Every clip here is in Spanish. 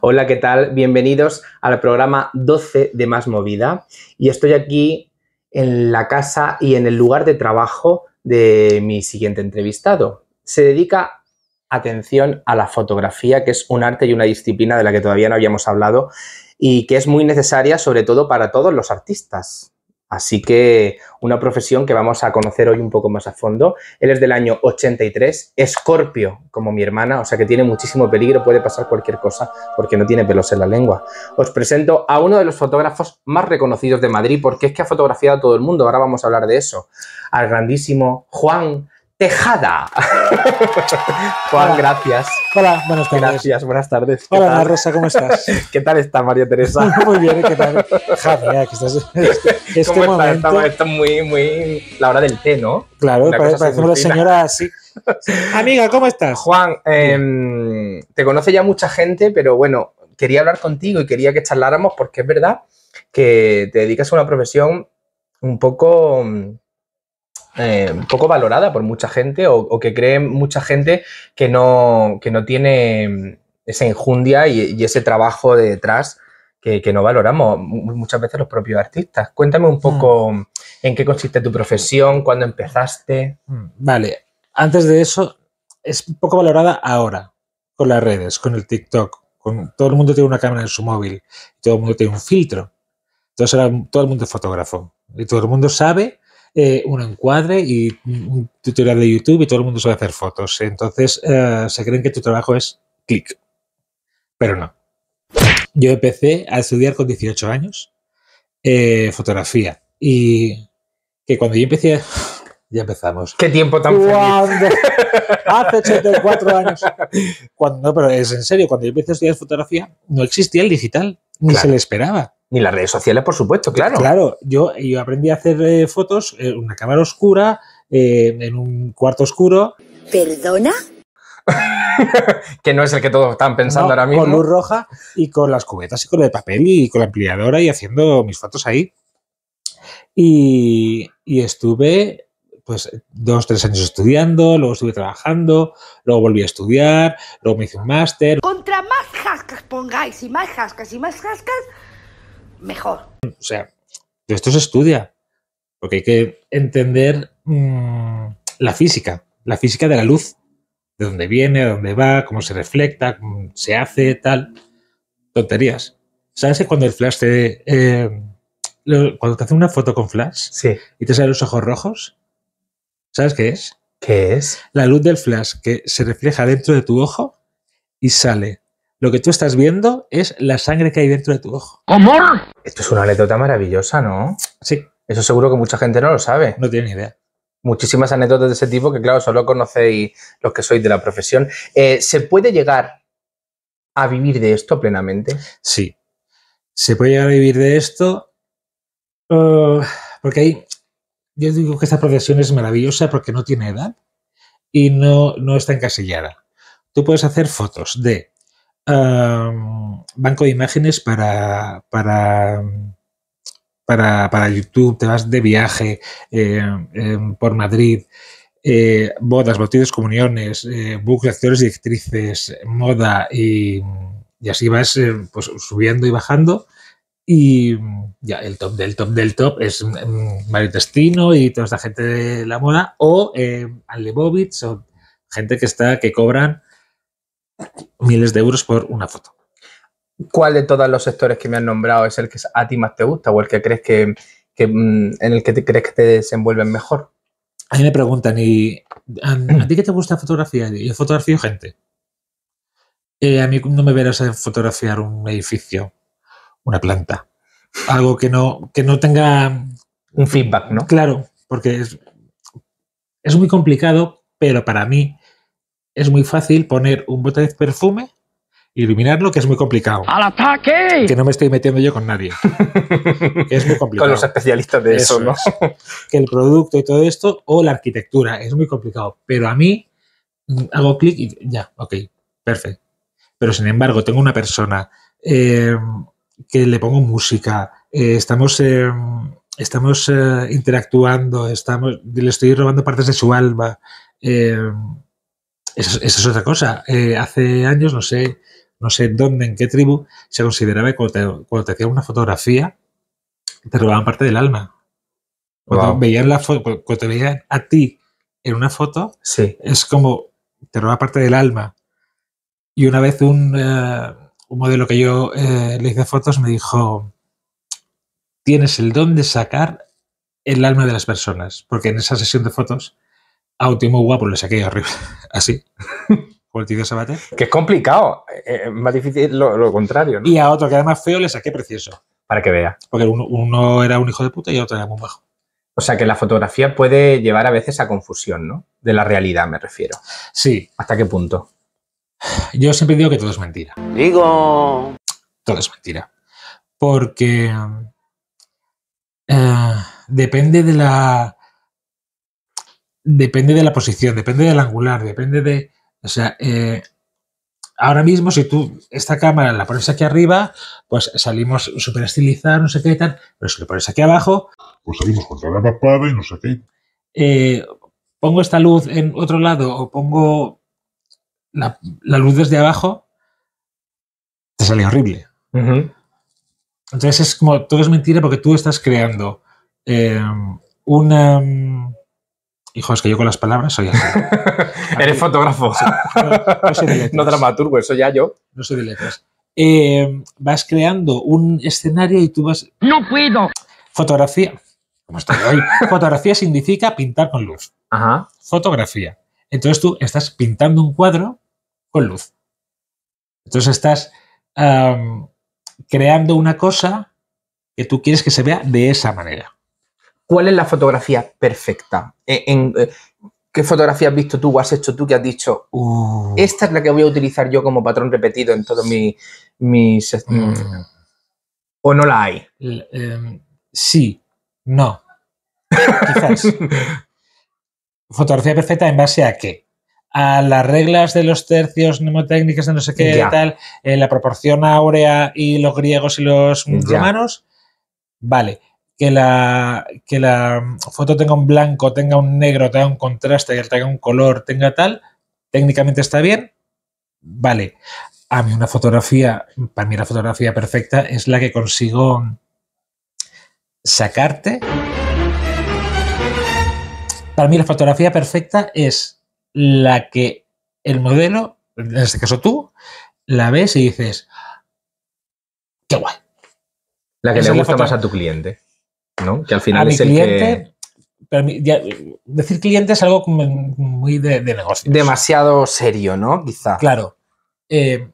Hola, ¿qué tal? Bienvenidos al programa 12 de Más Movida. Y estoy aquí en la casa y en el lugar de trabajo de mi siguiente entrevistado. Se dedica atención a la fotografía, que es un arte y una disciplina de la que todavía no habíamos hablado y que es muy necesaria sobre todo para todos los artistas. Así que una profesión que vamos a conocer hoy un poco más a fondo. Él es del año 83, escorpio, como mi hermana, o sea que tiene muchísimo peligro, puede pasar cualquier cosa porque no tiene pelos en la lengua. Os presento a uno de los fotógrafos más reconocidos de Madrid porque es que ha fotografiado a todo el mundo, ahora vamos a hablar de eso. Al grandísimo Juan Tejada. Juan, gracias. Hola, buenas tardes. Gracias, buenas tardes. Hola, Rosa, ¿cómo estás? ¿Qué tal está María Teresa? Muy bien, ¿qué tal? Javier, que estás. Este ¿Cómo momento... está? muy, muy. La hora del té, ¿no? Claro, parece parecemos la señora así. Amiga, ¿cómo estás? Juan, em, te conoce ya mucha gente, pero bueno, quería hablar contigo y quería que charláramos porque es verdad que te dedicas a una profesión un poco mm, eh, poco valorada por mucha gente o, que cree mucha gente que no, no tiene mm, esa injundia y, ese trabajo detrás que, no valoramos muchas veces los propios artistas. Cuéntame un poco mm. Mm, en qué consiste tu profesión, cuándo empezaste. Vale, antes de eso, es poco valorada ahora, con las redes, con el TikTok, con, todo el mundo tiene una cámara en su móvil, todo el mundo tiene un filtro, entonces todo el mundo es fotógrafo y todo el mundo sabe eh, un encuadre y un tutorial de YouTube y todo el mundo sabe hacer fotos. Entonces eh, se creen que tu trabajo es clic, pero no. Yo empecé a estudiar con 18 años eh, fotografía y que cuando yo empecé, ya empezamos. Qué tiempo tan feliz. Hace 84 años. Cuando, no, pero es en serio, cuando yo empecé a estudiar fotografía no existía el digital ni se le esperaba. Ni las redes sociales, por supuesto, claro. Claro, yo, yo aprendí a hacer eh, fotos en una cámara oscura, eh, en un cuarto oscuro. ¿Perdona? que no es el que todos están pensando ahora mismo. Con luz roja y con las cubetas y con el papel y con la ampliadora y haciendo mis fotos ahí. Y, y estuve pues eh, dos, tres años estudiando, luego estuve trabajando, luego volví a estudiar, luego me hice un máster. Contra más jascas pongáis y más jascas y más jascas, mejor. O sea, esto se estudia, porque hay que entender mm, la física, la física de la luz, de dónde viene, a dónde va, cómo se refleja, cómo se hace, tal. Tonterías. ¿Sabes que cuando el flash te... Eh, cuando te hacen una foto con flash sí. y te salen los ojos rojos, ¿Sabes qué es? ¿Qué es? La luz del flash que se refleja dentro de tu ojo y sale. Lo que tú estás viendo es la sangre que hay dentro de tu ojo. ¿Cómo? Esto es una anécdota maravillosa, ¿no? Sí. Eso seguro que mucha gente no lo sabe. No tiene ni idea. Muchísimas anécdotas de ese tipo que, claro, solo conocéis los que sois de la profesión. Eh, ¿Se puede llegar a vivir de esto plenamente? Sí. Se puede llegar a vivir de esto uh, porque hay, yo digo que esta profesión es maravillosa porque no tiene edad y no, está encasillada. Tú puedes hacer fotos de banco de imágenes para, para, para, YouTube, te vas de viaje eh, em, por Madrid, eh, bodas, bautizos, comuniones, eh, actores y actrices, moda y, y así vas eh, pues, subiendo y bajando y mm, ya, el top del top del top es Mario mm, Testino mm, y toda esta gente de la moda, o eh, o gente que está, que cobran miles de euros por una foto. ¿Cuál de todos los sectores que me han nombrado es el que a ti más te gusta o el que crees que, en el que te crees que te desenvuelven mejor? A mí me preguntan, ¿y a, ti qué te gusta fotografiar? Yo fotografío gente. Eh, a mí no me verás en fotografiar un edificio una planta. Algo que no, que no tenga... Un feedback, ¿no? Claro, porque es, es muy complicado, pero para mí es muy fácil poner un bote de perfume iluminarlo, que es muy complicado. ¡Al ataque! Que no me estoy metiendo yo con nadie. que es muy complicado. Con los especialistas de eso, ¿no? Que el producto y todo esto, o la arquitectura, es muy complicado. Pero a mí, mm, hago clic y ya, ok, perfecto. Pero sin embargo, tengo una persona, eh, que le pongo música, eh, estamos, eh, estamos eh, interactuando, estamos, le estoy robando partes de su alma. Esa, es otra cosa. hace años, no sé, no sé dónde, en qué tribu, se consideraba que cuando te, hacían una fotografía, te robaban parte del alma. Cuando, veían la cuando te veían a ti en una foto, sí. es como te robaban parte del alma. Y una vez un, un modelo que yo eh, le hice fotos me dijo, tienes el don de sacar el alma de las personas, porque en esa sesión de fotos a un tío guapo le saqué arriba, así. Con el tío Sabate. Que es complicado, es eh, eh, más difícil lo, contrario. Y a otro que era más feo le saqué precioso. Para que vea. Porque uno, era un hijo de puta y otro era muy bajo. O sea que la fotografía puede llevar a veces a confusión, ¿no? De la realidad, me refiero. Sí. ¿Hasta qué punto? Yo siempre digo que todo es mentira. Digo. Todo es mentira. Porque eh, depende de la. Depende de la posición, depende del angular, depende de. O sea, eh, ahora mismo, si tú esta cámara la pones aquí arriba, pues salimos súper estilizados, no sé qué tal. Pero si la pones aquí abajo, pues salimos contra la papada y no sé qué. Eh, pongo esta luz en otro lado o pongo la, luz desde abajo, te sale horrible. Entonces es como, todo es mentira porque tú estás creando eh, una... Em, hijo, es que yo con las palabras soy así. Eres fotógrafo. no, soy de no, dramaturgo, eso ya yo. No soy de letras. Em, vas creando un escenario y tú vas... ¡No puedo! Fotografía. Fotografía significa pintar con luz. Ajá. Fotografía. Entonces tú estás pintando un cuadro con luz. Entonces estás creando una cosa que tú quieres que se vea de esa manera. ¿Cuál es la fotografía perfecta? Eh, ¿En, eh, qué fotografía has visto tú o has hecho tú que has dicho, uh. esta es la que voy a utilizar yo como patrón repetido en todos mi, mm. ¿O no la hay? Em, sí, no. Quizás. ¿Fotografía perfecta en base a qué? a las reglas de los tercios mnemotécnicas de no sé qué tal, eh, la proporción áurea y los griegos y los romanos, vale. Que la, que la foto tenga un blanco, tenga un negro, tenga un contraste, tenga un color, tenga tal, técnicamente está bien, vale. A mí una fotografía, para mí la fotografía perfecta es la que consigo sacarte. Para mí la fotografía perfecta es la que el modelo, en este caso tú, la ves y dices, qué guay. La que le gusta más a tu cliente, ¿no? Que al final es el cliente, decir cliente es algo muy de, negocio. Demasiado serio, ¿no? Quizá. Claro. Eh,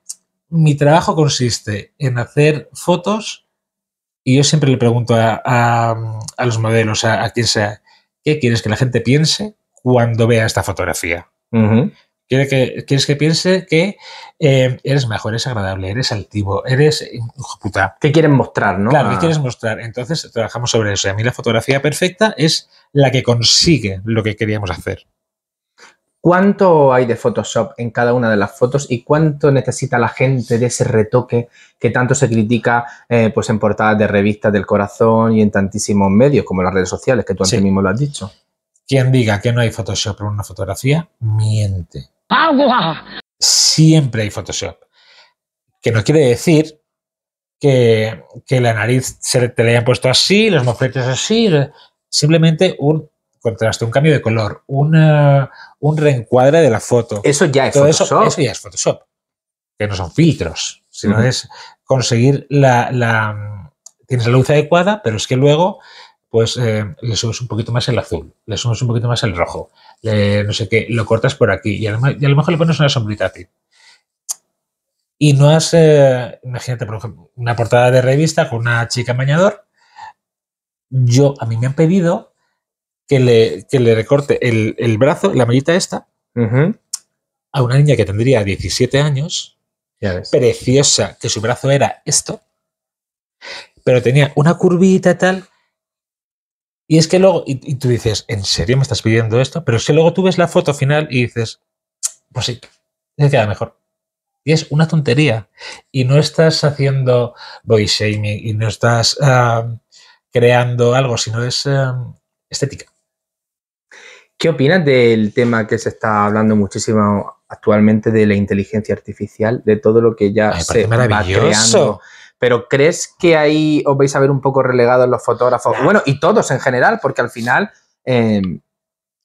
mi trabajo consiste en hacer fotos y yo siempre le pregunto a, los modelos, a, quien sea, ¿qué quieres que la gente piense cuando vea esta fotografía? que, quieres que piense que eh, eres mejor, eres agradable, eres altivo, eres puta. ¿Qué quieren mostrar, no? Claro, ¿qué ah. quieres mostrar? Entonces trabajamos sobre eso. Y a mí la fotografía perfecta es la que consigue lo que queríamos hacer. ¿Cuánto hay de Photoshop en cada una de las fotos y cuánto necesita la gente de ese retoque que tanto se critica eh, pues en portadas de revistas del corazón y en tantísimos medios como las redes sociales, que tú antes mismo lo has dicho? Quien diga que no hay Photoshop en una fotografía, miente. ¡Agua! Siempre hay Photoshop. Que no quiere decir que, la nariz se te le hayan puesto así, los mofletes así. Simplemente un contraste, un cambio de color, un reencuadre de la foto. Eso ya es Photoshop. Eso, ya es Photoshop. Que no son filtros, sino mm. es conseguir la, la. Tienes la luz adecuada, pero es que luego pues eh, le subes un poquito más el azul, le subes un poquito más el rojo, no sé qué, lo cortas por aquí y, a lo mejor le pones una sombrita a ti. Y no has, eh, imagínate, por ejemplo, una portada de revista con una chica bañador. Yo, a mí me han pedido que le, le recorte el, brazo, la mallita esta, a una niña que tendría 17 años, preciosa, que su brazo era esto, pero tenía una curvita tal y es que luego, y, tú dices, ¿en serio me estás pidiendo esto? Pero es que luego tú ves la foto final y dices, pues sí, se queda mejor. Y es una tontería. Y no estás haciendo body shaming y no estás ah, creando algo, sino es ah, estética. ¿Qué opinas del tema que se está hablando muchísimo actualmente de la inteligencia artificial, de todo lo que ya se va creando? pero ¿crees que ahí os vais a ver un poco relegados los fotógrafos? Bueno, y todos en general, porque al final em,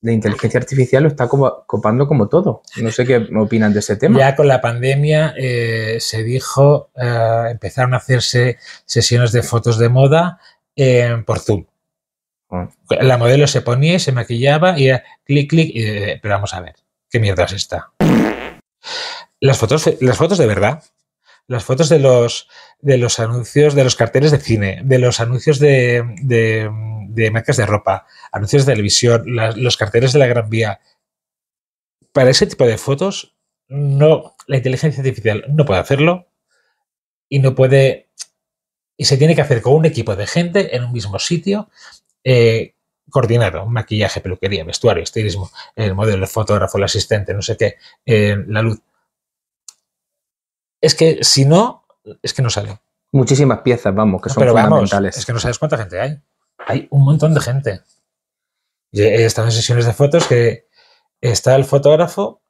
la inteligencia artificial lo está como, copando como todo. No sé qué opinan de ese tema. Ya con la pandemia eh, se dijo, eh, empezaron a hacerse sesiones de fotos de moda eh, por Zoom. Ah. La modelo se ponía, y se maquillaba y era clic, clic, pero vamos a ver, ¿qué mierda es esta? Las fotos, las fotos de verdad las fotos de los, de los anuncios, de los carteles de cine, de los anuncios de, de, de marcas de ropa, anuncios de televisión, los carteles de la Gran Vía. Para ese tipo de fotos, no, la inteligencia artificial no puede hacerlo y no puede. Y se tiene que hacer con un equipo de gente en un mismo sitio, eh, coordinado, maquillaje, peluquería, vestuario, estilismo, el modelo, el fotógrafo, el asistente, no sé qué, eh, la luz es que si no, es que no sale. Muchísimas piezas, vamos, que son pero fundamentales. es que no sabes cuánta gente hay. Hay un montón de gente. Y sesiones de fotos que está el fotógrafo,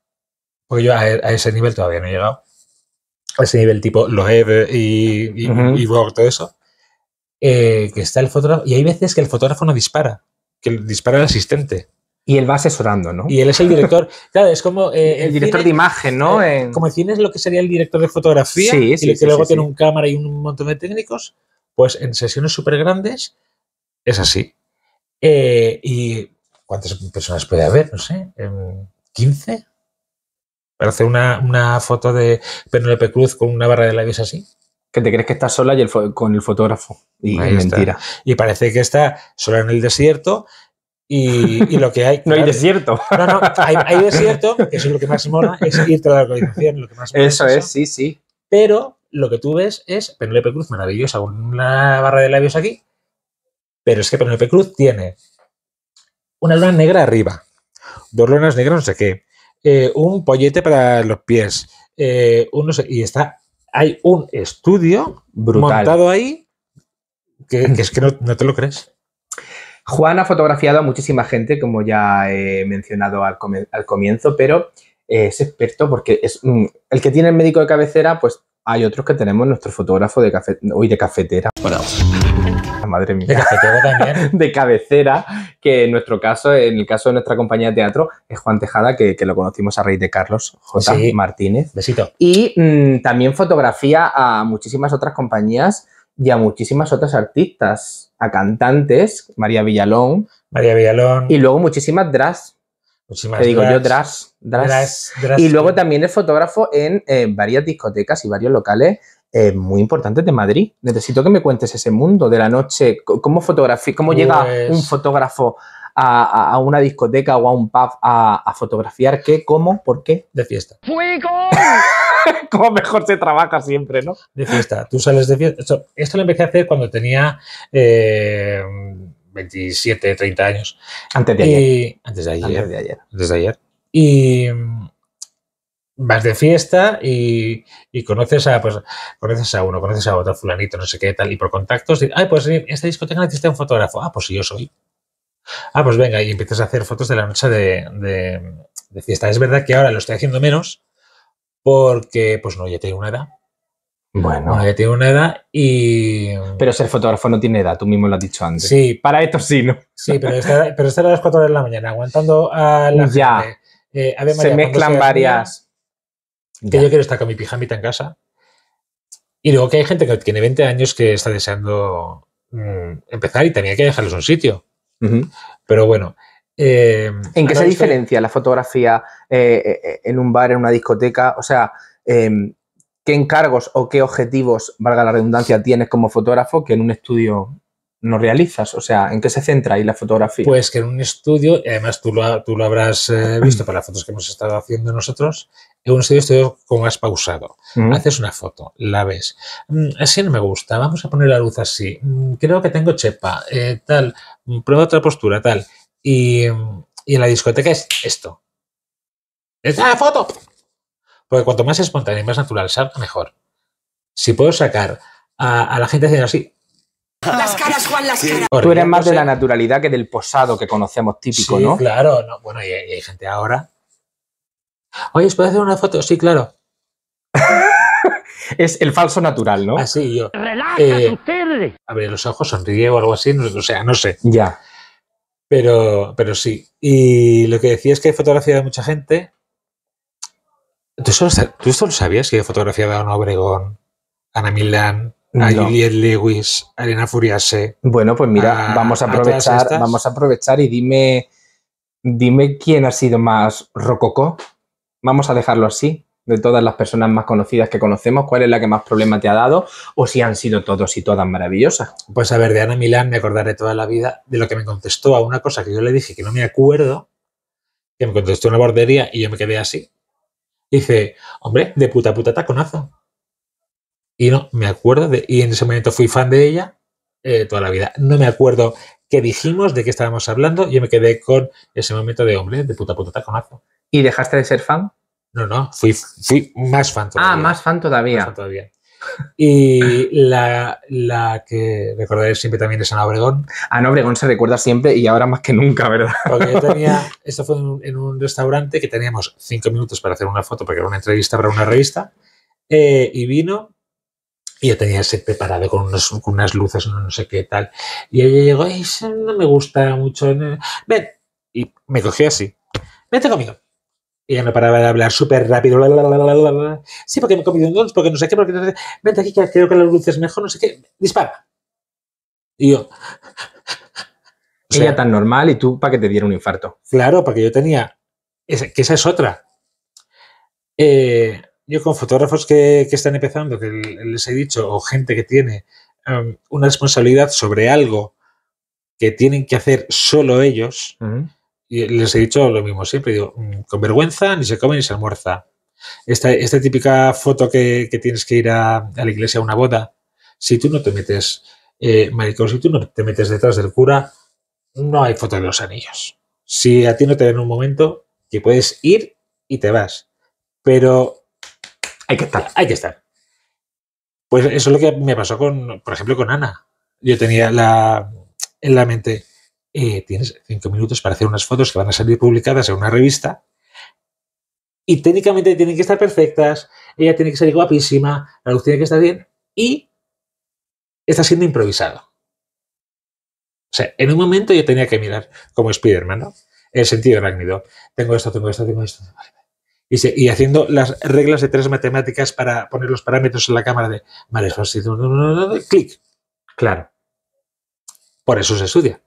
porque yo e, a, ese nivel todavía no he llegado. A ese nivel tipo Loeb y, y, y todo eso. Eh, que está el fotógrafo. Y hay veces que el fotógrafo no dispara, que dispara el asistente. Y él va asesorando, ¿no? Y él es el director, claro, es como... Eh, el, director de imagen, ¿no? Eh, como el es lo que sería el director de fotografía, y que luego tiene un cámara y un montón de técnicos, pues en sesiones súper grandes es así. Eh, ¿Y cuántas personas puede haber? No sé, ¿15? Para hacer una, foto de Penélope Cruz con una barra de labios así que te crees que está sola y con el fotógrafo. Y mentira. Y parece que está sola en el desierto y, lo que hay. no hay desierto. No, no, hay, desierto, eso es lo que más mola, es irte a la localización, lo que más mola Eso es, sí, sí. Pero lo que tú ves es Penelope Cruz maravillosa, una barra de labios aquí, pero es que Penelope Cruz tiene una luna negra arriba, dos lunas negras, no sé qué, eh, un pollete para los pies, eh, y está, hay un estudio montado ahí que, es que no te lo crees. Juan ha fotografiado a muchísima gente, como ya he mencionado al, comienzo, pero eh, es experto porque es mm, el que tiene el médico de cabecera, pues hay otros que tenemos nuestro fotógrafo de café, hoy de cafetera. Bueno. Madre mía. De cafetera también. de cabecera, que en nuestro caso, en el caso de nuestra compañía de teatro, es Juan Tejada, que, lo conocimos a raíz de Carlos J. Martínez. Besito. Y mm, también fotografía a muchísimas otras compañías y a muchísimas otras artistas, a cantantes, María Villalón. María Villalón. Y luego muchísimas dras, Muchísimas Te digo yo, Dras. y luego también es fotógrafo en eh, varias discotecas y varios locales eh, muy importantes de Madrid. Necesito que me cuentes ese mundo de la noche. ¿Cómo, cómo llega pues un fotógrafo a, una discoteca o a un pub a, a fotografiar? ¿Qué, cómo, por qué? De fiesta. ¡Fuego! como mejor se trabaja siempre, ¿no? De fiesta. Tú sales de fiesta. Esto, lo empecé a hacer cuando tenía 27, eh, 30 años. Antes de ayer. antes de ayer. Antes de ayer. Y mm, vas de fiesta y, conoces a pues a uno, conoces a otro fulanito, no sé qué tal, y por contactos, ay, pues en esta discoteca necesita un fotógrafo. Ah, pues sí, yo soy. Ah, pues venga, y empiezas a hacer fotos de la noche de, fiesta. Es verdad que ahora lo estoy haciendo menos, porque, pues no, ya tengo una edad. Bueno. yo ya tiene una edad y... Pero ser fotógrafo no tiene edad, tú mismo lo has dicho antes. Sí. Para esto sí, ¿no? Sí, pero estar, pero a las 4 de la mañana aguantando a la ya. Eh, se mezclan varias... que yo quiero estar con mi pijamita en casa. Y luego que hay gente que tiene 20 años que está deseando mm, empezar y también hay que dejarles un sitio. Pero bueno, Em, ¿En qué se diferencia la fotografía eh, eh, eh, en un bar, en una discoteca? O sea, em, ¿qué encargos o qué objetivos, valga la redundancia, tienes como fotógrafo que en un estudio no realizas? O sea, ¿en qué se centra ahí la fotografía? Pues que en un estudio, y además tú lo, tú habrás visto para las fotos que hemos estado haciendo nosotros, en un estudio como has pausado. Mm. Haces una foto, la ves. así mm, no me gusta, vamos a poner la luz así. Mm, creo que tengo chepa, tal. Prueba otra postura, tal. Y, en la discoteca es esto. ¡Esta la foto! Porque cuanto más espontáneo y más natural salga, mejor. Si puedo sacar a, la gente haciendo así. Las caras, Juan, las caras. Tú eres más de la naturalidad que del posado que conocemos típico, sí, Claro, bueno, y, hay gente ahora. Oye, ¿os puedo hacer una foto? Sí, claro. es el falso natural, ¿no? Así ah, yo. Relájate eh, Abre los ojos, sonríe o algo así, o sea, no sé. Ya. Pero, pero sí. Y lo que decías que he fotografiado a mucha gente. ¿Tú solo, ¿Tú sabías que he fotografiado a Ana Obregón, Ana Milán, a Lewis, a Elena Furiase? Bueno, pues mira, vamos, a aprovechar, vamos a aprovechar y dime, dime quién ha sido más rococó. Vamos a dejarlo así de todas las personas más conocidas que conocemos, cuál es la que más problema te ha dado o si han sido todos y todas maravillosas. Pues a ver, de Ana Milán me acordaré toda la vida de lo que me contestó a una cosa que yo le dije que no me acuerdo, que me contestó una bordería y yo me quedé así. Dice, hombre, de puta puta taconazo. Y no, me acuerdo de, y en ese momento fui fan de ella eh, toda la vida. No me acuerdo qué dijimos, de qué estábamos hablando, yo me quedé con ese momento de hombre, de puta puta taconazo. ¿Y dejaste de ser fan? No, no, fui, fui más fan todavía. Ah, más fan todavía. todavía. Y la, la, que recordaré siempre también es Ana Obregón. Ana Obregón se recuerda siempre y ahora más que nunca, ¿verdad? Porque yo tenía, esto fue en un, restaurante que teníamos cinco minutos para hacer una foto, porque era una entrevista para una revista, eh, y vino y yo tenía ese preparado con, con unas luces, no, sé qué tal. Y ella llegó, no me gusta mucho. Ven, y me cogió así, vete conmigo ella me paraba de hablar súper rápido. sí, porque me he comido un porque no sé qué, porque no sé qué. Vente aquí, que creo que la luz es mejor, no sé qué. Dispara. Y yo. O tan normal y tú para que te diera un infarto. Claro, porque yo tenía. que esa es otra. Eh, yo con fotógrafos que, están empezando, que les he dicho, o gente que tiene um, una responsabilidad sobre algo que tienen que hacer solo ellos, y les he dicho lo mismo siempre, digo, mm, con vergüenza ni se come ni se almuerza. Esta, esta típica foto que, tienes que ir a, la iglesia a una boda, si tú no te metes, eh, maricón, si tú no te metes detrás del cura, no hay foto de los anillos. Si a ti no te ven un momento, que puedes ir y te vas. Pero hay que estar, hay que estar. Pues eso es lo que me pasó con, por ejemplo, con Ana. Yo tenía la, en la mente, eh, tienes cinco minutos para hacer unas fotos que van a salir publicadas en una revista y técnicamente tienen que estar perfectas, ella tiene que ser guapísima, la luz tiene que estar bien y está siendo improvisado. O sea, en un momento yo tenía que mirar como Spider-Man, En El sentido arácnido. Tengo esto, tengo esto, tengo esto. Y, y, haciendo las reglas de tres matemáticas para poner los parámetros en la cámara de, vale, clic. Claro. Por eso se estudia.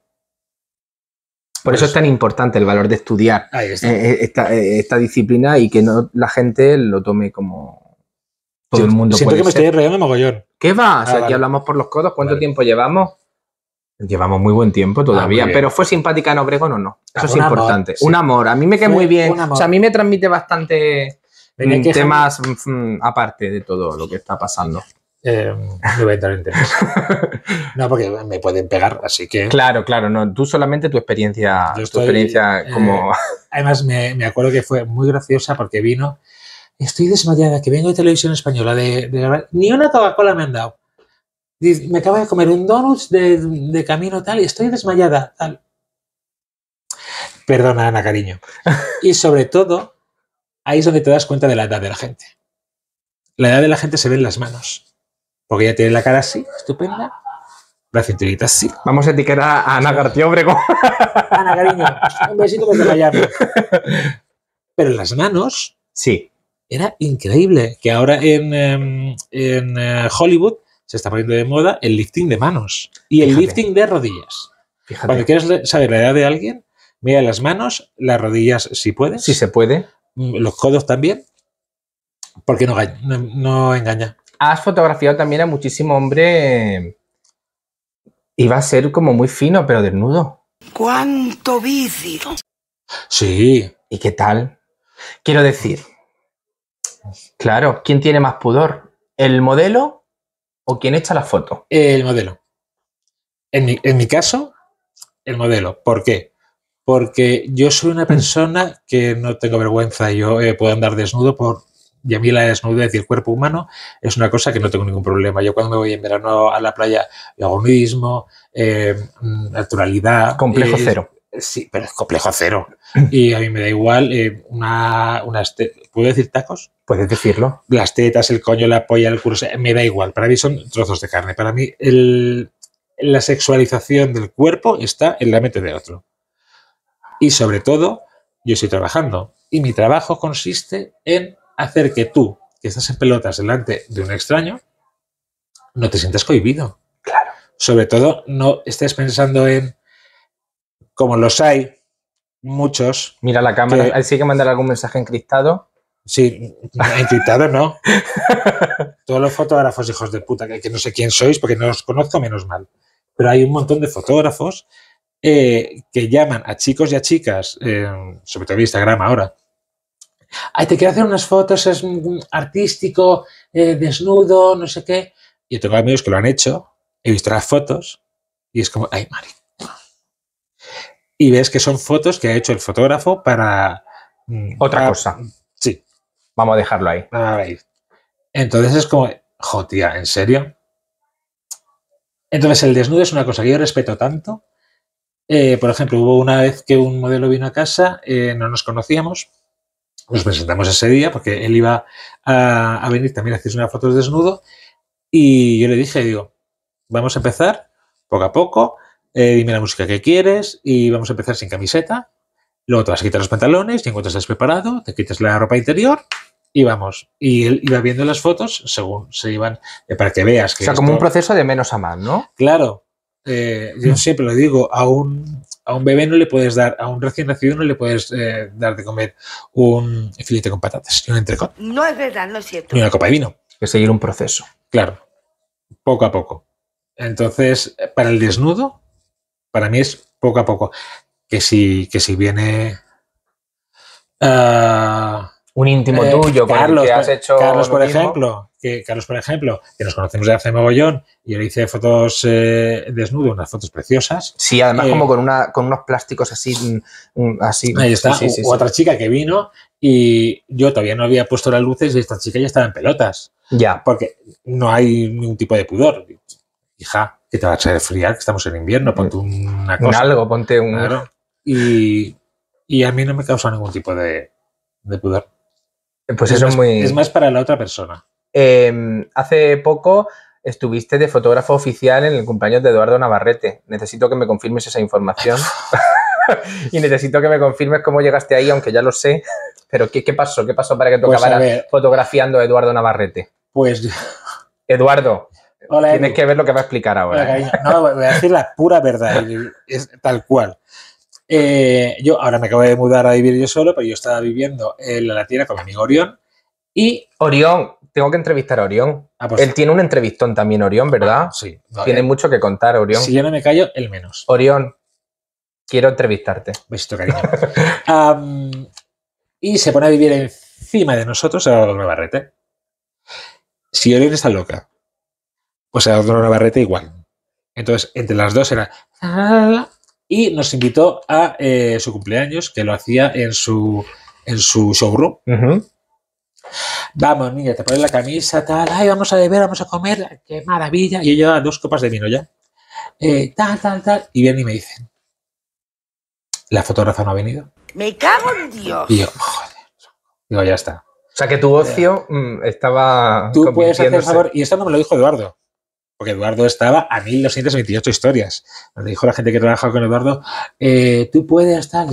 Por pues eso es tan importante el valor de estudiar eh, eh, eh, esta, disciplina y que no la gente lo tome como todo el mundo. Siento que me estoy mogollón. ¿Qué va? Ah, o sea, aquí hablamos por los codos. ¿Cuánto tiempo llevamos? Llevamos muy buen tiempo ah, todavía, pero fue simpática en Obregón o no. Eso es importante. Un amor. A mí me queda muy bien. a mí me transmite bastante temas mm, aparte de todo lo que está pasando. Em, no porque me pueden pegar, así que. Claro, claro, no. Tú solamente tu experiencia, tu experiencia eh, como. además, me, acuerdo que fue muy graciosa porque vino. Estoy desmayada, que vengo de televisión española, de, Ni una Coca-Cola me han dado. Me acabo de comer un donut de, de camino tal y estoy desmayada, tal. Perdona, Ana, cariño. Y sobre todo, ahí es donde te das cuenta de la edad de la gente. La edad de la gente se ve en las manos. Porque ella tiene la cara así, estupenda. La cinturita así. Vamos a etiquetar a Ana García Obregón. Ana, cariño, un besito desde Miami. Pero las manos. Sí. Era increíble que ahora en, em, eh, Hollywood se está poniendo de moda el lifting de manos y el lifting de rodillas. Fíjate. Cuando quieres saber la edad de alguien, mira las manos, las rodillas si puedes. Si se puede. Mm, los codos también. Porque no engaña has fotografiado también a muchísimo hombre. Eh, iba a ser como muy fino, pero desnudo. ¡Cuánto vicio! Sí. ¿Y qué tal? Quiero decir, claro, ¿quién tiene más pudor? ¿El modelo o quién echa la foto? El modelo. En mi, caso, el modelo. ¿Por qué? Porque yo soy una persona que no tengo vergüenza. Yo eh, puedo andar desnudo por y a mí la desnudez y el cuerpo humano es una cosa que no tengo ningún problema. Yo cuando me voy en verano a la playa, hago nudismo, eh, mm, naturalidad. Complejo cero. Sí, pero es complejo cero. Y a mí me da igual eh, una, unas ¿Puedo decir tacos? Puedes decirlo. Las tetas, el coño, la polla, el curso... me da igual. Para mí son trozos de carne. Para mí la sexualización del cuerpo está en la mente de otro. Y sobre todo, yo estoy trabajando. Y mi trabajo consiste en hacer que tú, que estás en pelotas delante de un extraño, no te sientas cohibido. Claro. Sobre todo, no estés pensando en, como los hay, muchos. Mira la cámara, ¿hay que mandar algún mensaje encriptado. Sí, encriptado no. Todos los fotógrafos, hijos de puta, que, no sé quién sois porque no os conozco, menos mal. Pero hay un montón de fotógrafos eh, que llaman a chicos y a chicas, eh, sobre todo en Instagram ahora, ay, te quiero hacer unas fotos, es artístico, eh, desnudo, no sé qué. Y tengo amigos que lo han hecho, he visto las fotos y es como, ay, Mari. Y ves que son fotos que ha hecho el fotógrafo para... Mm, Otra cosa. Sí. Vamos a dejarlo ahí. Entonces es como, jo, ¿en serio? Entonces el desnudo es una cosa que yo respeto tanto. Eh, por ejemplo, hubo una vez que un modelo vino a casa, eh, no nos conocíamos, nos presentamos ese día porque él iba a, venir también a hacer unas fotos desnudo y yo le dije, digo, vamos a empezar poco a poco, eh, dime la música que quieres y vamos a empezar sin camiseta, luego te vas a quitar los pantalones, te encuentras despreparado, te quitas la ropa interior y vamos. Y él iba viendo las fotos según se iban, eh, para que veas que... O sea, como un proceso de menos a más, ¿no? Claro. Eh, yo mm. siempre lo digo, a un, a un bebé no le puedes dar, a un recién nacido no le puedes eh, dar de comer un filete con patatas, ni un entrecot. No es verdad, no es cierto. Ni una copa de vino. Es seguir un proceso. Claro, poco a poco. Entonces, para el desnudo, para mí es poco a poco. Que si, que si viene... Ah, un íntimo eh, tuyo Carlos, Carlos, por ejemplo, que Carlos, por ejemplo, que nos conocemos de hace mogollón y yo le hice fotos eh, desnudo, unas fotos preciosas. Sí, además eh, como con una, con unos plásticos así, mm, mm, así. Ahí está. otra chica que vino y yo todavía no había puesto las luces y esta chica ya estaba en pelotas. Ya. Porque no hay ningún tipo de pudor. Hija, que te va a echar fría, que estamos en invierno, ponte una cosa. Un algo, ponte un. Y, a mí no me causa ningún tipo de, de pudor. Pues eso es muy. Es más para la otra persona. Em, hace poco estuviste de fotógrafo oficial en el cumpleaños de Eduardo Navarrete. Necesito que me confirmes esa información. y necesito que me confirmes cómo llegaste ahí, aunque ya lo sé. Pero ¿qué, pasó? ¿Qué pasó para que tú pues acabaras fotografiando a Eduardo Navarrete? Pues. Eduardo, Tienes que ver lo que va a explicar ahora. no, voy a decir la pura verdad, es tal cual. Eh, yo ahora me acabo de mudar a vivir yo solo, pero yo estaba viviendo en la latina con mi amigo Orión. Y Orión, tengo que entrevistar a Orión. Ah, pues él tiene un entrevistón también, Orión, ¿verdad? sí. tiene mucho que contar, Orión. Si yo no me callo, el menos. Orión, quiero entrevistarte. Besito, cariño. y se pone a vivir encima de nosotros a Nueva Navarrete. Si Orión está loca, pues a Nueva Navarrete igual. Entonces, entre las dos era ah, y nos invitó a eh, su cumpleaños, que lo hacía en su, en su showroom. Vamos, niña, te pones la camisa, tal, ay, vamos a beber, vamos a comer, qué maravilla. Y yo dos copas de vino ya. Eh, tal, tal, tal. Y vienen y me dicen, la fotógrafa no ha venido. Me cago en Dios. Y yo, joder, digo, ya está. O sea que tu ocio mm, estaba. Tú puedes hacer el favor, y esto no me lo dijo Eduardo porque Eduardo estaba a 1228 historias. dijo la gente que trabajaba con Eduardo, eh, tú puedes estar.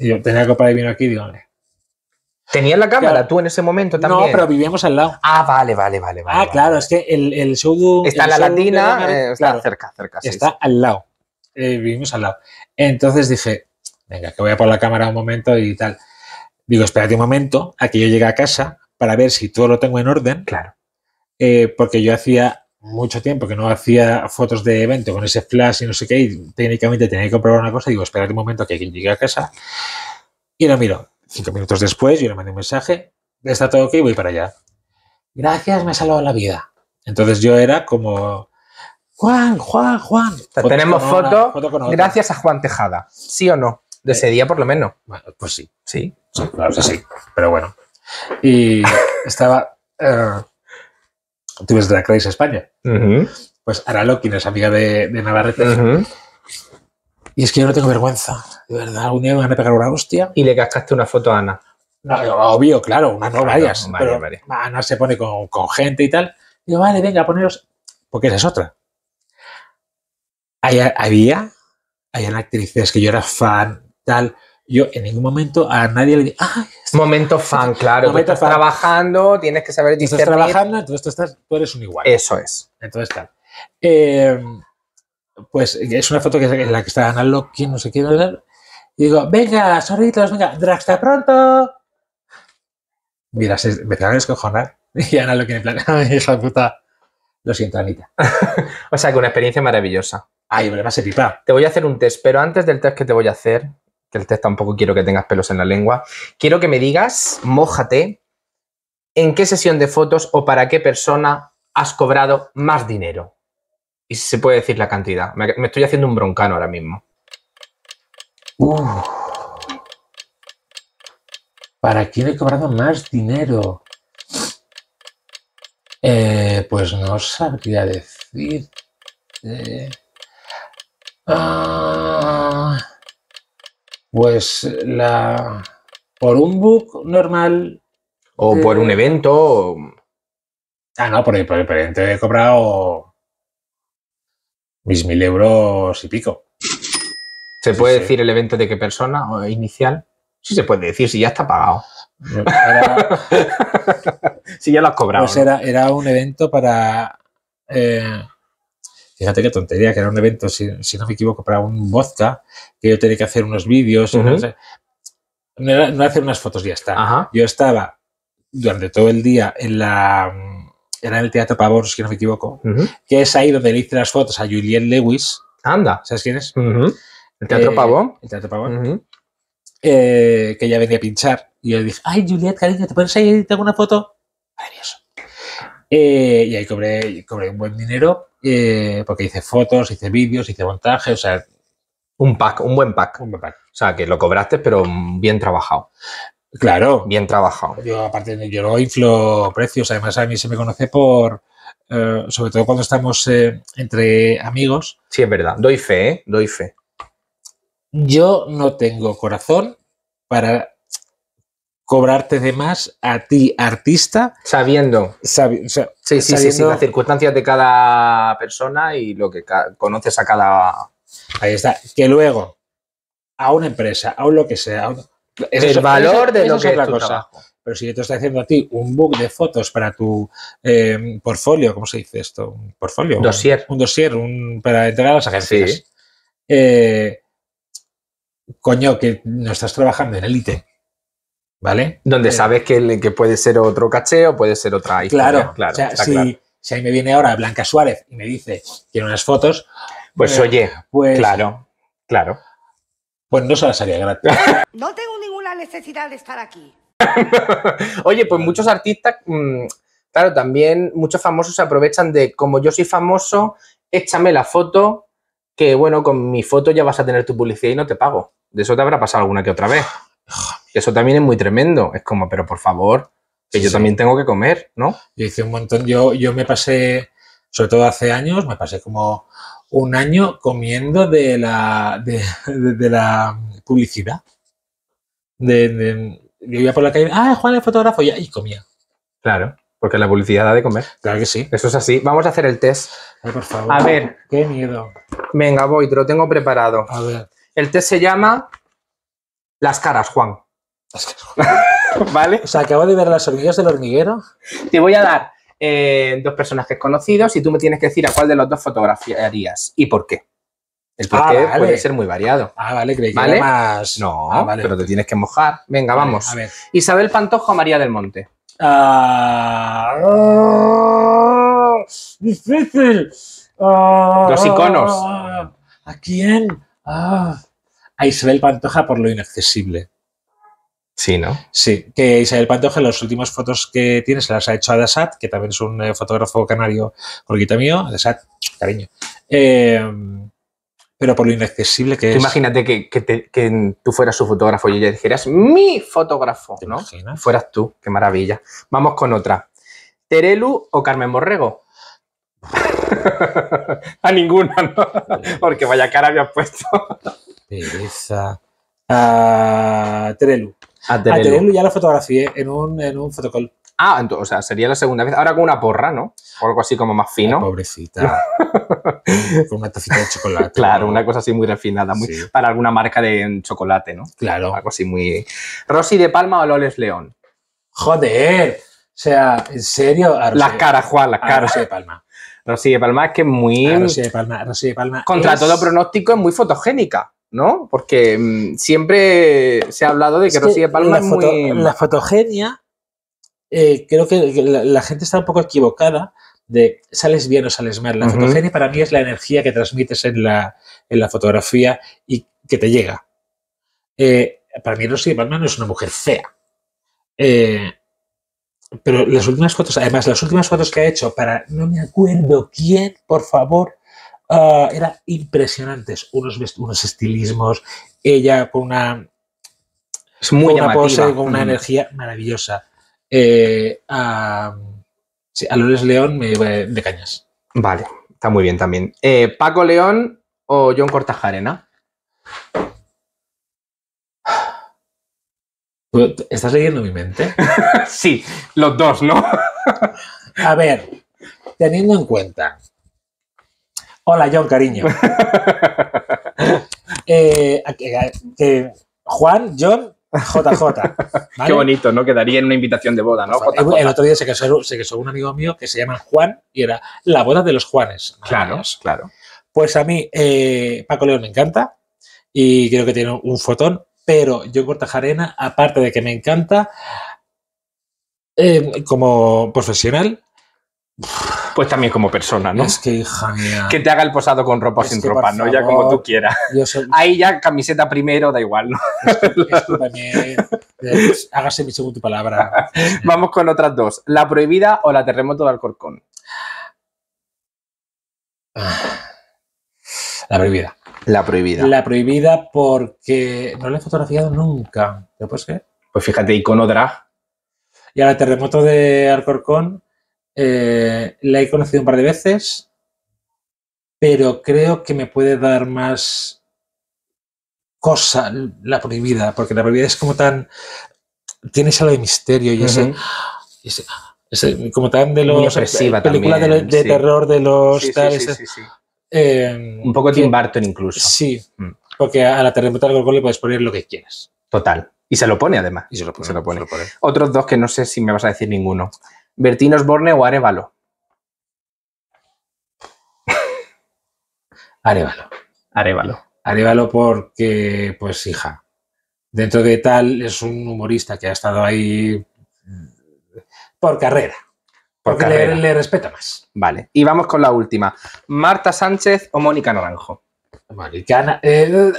y yo tenía copa de vino aquí, digo, ¿Tenías la cámara tú en ese momento también? No, pero vivíamos al lado. Ah, vale, vale, vale. Ah, claro, es que el, el show. Está en la landina, latina, eh, está cerca, cerca. está al lado. Eh, vivimos al lado. Entonces dije, venga, que voy a por la cámara un momento y tal. Digo, espérate un momento aquí yo llegue a casa para ver si todo lo tengo en orden. Claro. Eh, porque yo hacía mucho tiempo que no hacía fotos de evento con ese flash y no sé qué, y técnicamente tenía que comprobar una cosa, digo, espérate un momento que llegue a casa, y lo miro. Cinco minutos después yo le mandé un mensaje, está todo ok, voy para allá. Gracias, me ha salvado la vida. Entonces yo era como, Juan, Juan, Juan. tenemos fotos foto gracias a Juan Tejada, ¿sí o no? De ese eh, día por lo menos. Bueno, pues sí. Sí. claro, sí, sí. Pero bueno. Y estaba... Eh, tú ves de la España. Pues -huh. Pues es amiga de, Navarrete. Y es que yo no tengo vergüenza, de verdad. Algún día me van a pegar una hostia. Y le cascaste una foto a Ana. No, obvio, claro, una no, vayas, pero Ana se pone con, con, gente y tal. Digo, vale, venga, poneros. Porque esa es otra. Hay, había, habían actrices que yo era fan, tal. Yo en ningún momento a nadie le dije, ay, Momento fan, claro. Momento estás trabajando, tienes que saber discernir. Estás trabajando, entonces tú, eres un igual. Eso es. Entonces, tal. Eh, pues es una foto que es la que está Ana Loki, no sé quién Y digo, venga, sorritos, venga, drag hasta pronto. Mira, se empezaron a descojonar. Y Ana Loki en plan, hija puta, lo siento, Anita. o sea, que una experiencia maravillosa. Ay, me va a pipa. Te voy a hacer un test, pero antes del test que te voy a hacer, el test tampoco quiero que tengas pelos en la lengua. Quiero que me digas, mójate, en qué sesión de fotos o para qué persona has cobrado más dinero. Y si se puede decir la cantidad. Me, estoy haciendo un broncano ahora mismo. Uh. ¿Para quién he cobrado más dinero? Eh, pues no sabría decir. ah. Pues la por un book normal. O por un evento. Ah, no, por, el evento he cobrado mis mil euros y pico. ¿Se puede decir el evento de qué persona o inicial? Sí se puede decir, si ya está pagado. si ya lo has cobrado. Pues era, era un evento para eh, Fíjate qué tontería, que era un evento, si, no me equivoco, para un vodka, que yo tenía que hacer unos vídeos, no, era, hacer unas fotos, y ya está. Yo estaba durante todo el día en la era el Teatro Pavón, si no me equivoco, que es ahí donde le hice las fotos a Juliette Lewis. Anda. ¿Sabes quién es? ¿El Teatro eh, Pavón? El Teatro Pavón. Eh, que ella venía a pinchar. Y yo le dije, ay, Juliette, cariño, ¿te puedes ahí y te una foto? Maravilloso. Eh, y ahí cobré, cobré, un buen dinero eh, porque hice fotos, hice vídeos, hice montaje, o sea... Un pack, un buen pack. Un buen pack. O sea, que lo cobraste, pero bien trabajado. Claro. Bien trabajado. Yo, aparte, yo no inflo precios. Además, a mí se me conoce por, eh, sobre todo cuando estamos entre amigos. Sí, es verdad. Doy fe, ¿eh? Doy fe. Yo no tengo corazón para cobrarte de más a ti, artista. Sabiendo. sí, sí, sí, las circunstancias de cada persona y lo que conoces a cada. Ahí está. Que luego, a una empresa, a un lo que sea. el valor de lo que es tu cosa. Pero si yo te estoy haciendo a ti un book de fotos para tu em, portfolio, ¿cómo se dice esto? Un portfolio. Dossier. Un, un dossier para entregar a las agencias. Eh, coño, que no estás trabajando en élite. ¿vale? Donde sabes que, puede ser otro cacheo, puede ser otra historia. Claro, claro. O sea, si, ahí me viene ahora Blanca Suárez y me dice, tiene unas fotos. Pues eh, oye, pues, claro, claro. Pues no se las haría gratis. No tengo ninguna necesidad de estar aquí. oye, pues muchos artistas, mm, claro, también muchos famosos se aprovechan de, como yo soy famoso, échame la foto, que bueno, con mi foto ya vas a tener tu publicidad y no te pago. De eso te habrá pasado alguna que otra vez eso también es muy tremendo. Es como, pero por favor, que yo también tengo que comer, ¿no? Yo hice un montón, yo, yo me pasé, sobre todo hace años, me pasé como un año comiendo de la, de, la publicidad. De, yo iba por la calle, ah, Juan el fotógrafo, y comía. Claro, porque la publicidad da de comer. Claro que sí. Eso es así. Vamos a hacer el test. por favor. A ver. Qué miedo. Venga, voy, te lo tengo preparado. A ver. El test se llama Las caras, Juan. ¿Vale? O sea, acabo de ver las hormigas del hormiguero. Te voy a dar eh, dos personajes conocidos y tú me tienes que decir a cuál de los dos fotografiarías y por qué. El por ah, qué puede ser muy variado. Ah, vale, creí más. No, ah, vale. pero te tienes que mojar. Venga, vamos. A ver. Isabel María del Monte. Ah, ah difícil. los iconos. ¿A quién? a Isabel Pantoja por lo inaccesible. Sí, ¿no? Sí, que Isabel Pantoja, las últimas fotos que tienes se las ha hecho a Dasat, que también es un eh, fotógrafo canario guita mío. Dasat, cariño. Eh, pero por lo inaccesible que es. Imagínate que, tú fueras su fotógrafo y ella dijeras, mi fotógrafo, ¿no? Fueras tú, qué maravilla. Vamos con otra. ¿Terelu o Carmen Borrego? a ninguna, ¿no? Porque vaya cara habías puesto. Pereza. A ah, Terelu a ya la fotografié en un, en Ah, o sea, sería la segunda vez. Ahora con una porra, ¿no? O algo así como más fino. pobrecita. con una tacita de chocolate. Claro, una cosa así muy refinada, muy, para alguna marca de chocolate, ¿no? Claro. Algo así muy. Eh. ¿Rosy de Palma o Loles León? Joder. O sea, en serio. Las caras, Juan, las caras. Rosy de Palma. Rosy de Palma es que es muy. Rosy de Palma. Rosy de Palma. Contra todo pronóstico es muy fotogénica. ¿no? Porque mm, siempre se ha hablado de que, Rosy Palma la es muy... La fotogenia, eh, creo que la, gente está un poco equivocada de sales bien o sales mal. La fotogenia para mí es la energía que transmites en la, fotografía y que te llega. Eh, para mí Rosie Palma no es una mujer fea. Eh, pero las últimas fotos, además, las últimas fotos que ha hecho para, no me acuerdo quién, por favor, Ah, era eran impresionantes, unos, unos estilismos, ella con una, es muy con una con una energía maravillosa. Eh, a, sí, León me de cañas. Vale, está muy bien también. Eh, ¿Paco León o John Cortajarena? Pues, ¿Estás leyendo mi mente? sí, los dos, ¿no? a ver, teniendo en cuenta Hola, John, cariño. Eh, Juan, John, JJ. Qué bonito, ¿no? Quedaría en una invitación de boda, ¿no? El otro día se casó, un amigo mío que se llama Juan y era la boda de los Juanes. Claro, claro. Pues a mí eh, Paco León me encanta y creo que tiene un fotón, pero yo Cortajarena, aparte de que me encanta, eh, como profesional, pues también como persona, ¿no? Es que, hija Que te haga el posado con ropa o sin ropa, ¿no? ya como tú quieras. Ahí ya camiseta primero, da igual, ¿no? Es también, eh, hágase mi segunda palabra. Vamos con otras dos. ¿La prohibida o la terremoto de Alcorcón? Ah, la prohibida. La prohibida. La prohibida porque no la he fotografiado nunca. ¿Pero por qué? Pues fíjate, icono drag. Y ahora terremoto de Alcorcón, eh, la he conocido un par de veces, pero creo que me puede dar más cosa la prohibida, porque la prohibida es como tan. Tienes algo de misterio y ese, como tan de los. películas de, terror de los. Em, un poco Tim Burton incluso. Sí, mm. porque a, la terremoto del le puedes poner lo que quieras. Total. Y se lo pone además. Y Se lo pone. Otros dos que no sé si me vas a decir ninguno. Bertín Osborne o Arevalo. Arevalo. Arevalo. Arevalo porque, pues hija, dentro de tal es un humorista que ha estado ahí por carrera. porque Le, le, respeto más. Vale, y vamos con la última. Marta Sánchez o Mónica Naranjo. Mónica eh,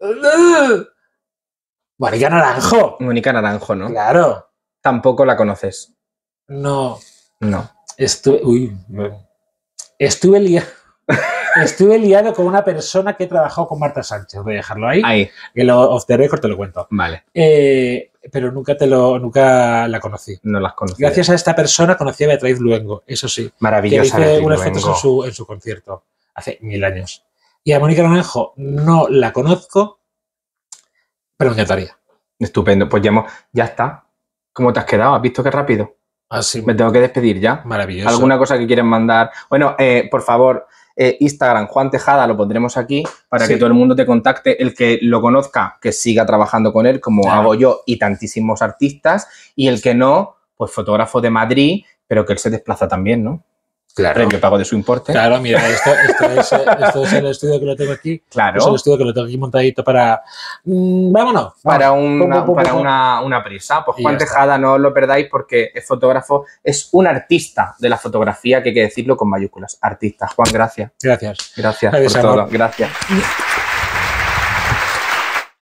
eh, eh. Naranjo. Mónica Naranjo, ¿no? Claro. Tampoco la conoces. No. No. Estuve, estuve liado. Estuve liado con una persona que trabajó con Marta Sánchez. Voy a dejarlo ahí. Ahí. Que lo off the record te lo cuento. Vale. Eh, pero nunca te lo, nunca la conocí. No las conocí. Gracias a esta persona conocí a Beatriz Luengo, eso sí. Maravillosa. Que hice unas fotos en su, concierto hace mil años. Y a Mónica Naranjo no la conozco, pero me encantaría. Estupendo. Pues ya está. ¿Cómo te has quedado? ¿Has visto qué rápido? Ah, Me tengo que despedir ya. Maravilloso. ¿Alguna cosa que quieren mandar? Bueno, eh, por favor, eh, Instagram, Juan Tejada, lo pondremos aquí para que todo el mundo te contacte. El que lo conozca, que siga trabajando con él, como hago yo y tantísimos artistas. Y el que no, pues fotógrafo de Madrid, pero que él se desplaza también, ¿no? Claro. Premio pago de su importe. Claro, mira, esto, es, el estudio que lo tengo aquí. Claro. Es el estudio que lo tengo aquí montadito para. Mm, vámonos. Para, una, para una, una, prisa. Pues Juan Tejada, no lo perdáis porque es fotógrafo, es un artista de la fotografía, que hay que decirlo con mayúsculas. Artista. Juan, gracias. Gracias. Gracias, por todo. Gracias.